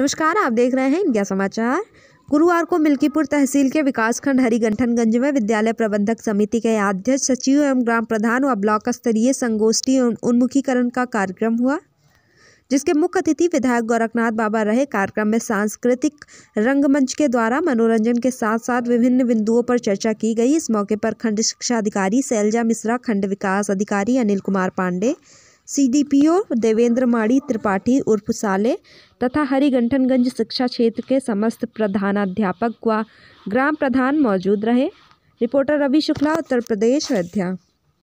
नमस्कार आप देख रहे हैं इंडिया समाचार गुरुवार को मिल्कीपुर तहसील के विकासखंड हरिगंठनगंज में विद्यालय प्रबंधक समिति के अध्यक्ष सचिव एवं ग्राम प्रधान व ब्लॉक स्तरीय संगोष्ठी एवं उन्मुखीकरण का कार्यक्रम हुआ जिसके मुख्य अतिथि विधायक गोरखनाथ बाबा रहे कार्यक्रम में सांस्कृतिक रंगमंच के द्वारा मनोरंजन के साथ साथ विभिन्न बिंदुओं पर चर्चा की गई इस मौके पर खंड शिक्षा अधिकारी शैलजा मिश्रा खंड विकास अधिकारी अनिल कुमार पांडे सीडीपीओ देवेंद्र माड़ी त्रिपाठी उर्फ साले तथा हरिगंठनगंज शिक्षा क्षेत्र के समस्त प्रधानाध्यापक व ग्राम प्रधान मौजूद रहे रिपोर्टर रवि शुक्ला उत्तर प्रदेश अयोध्या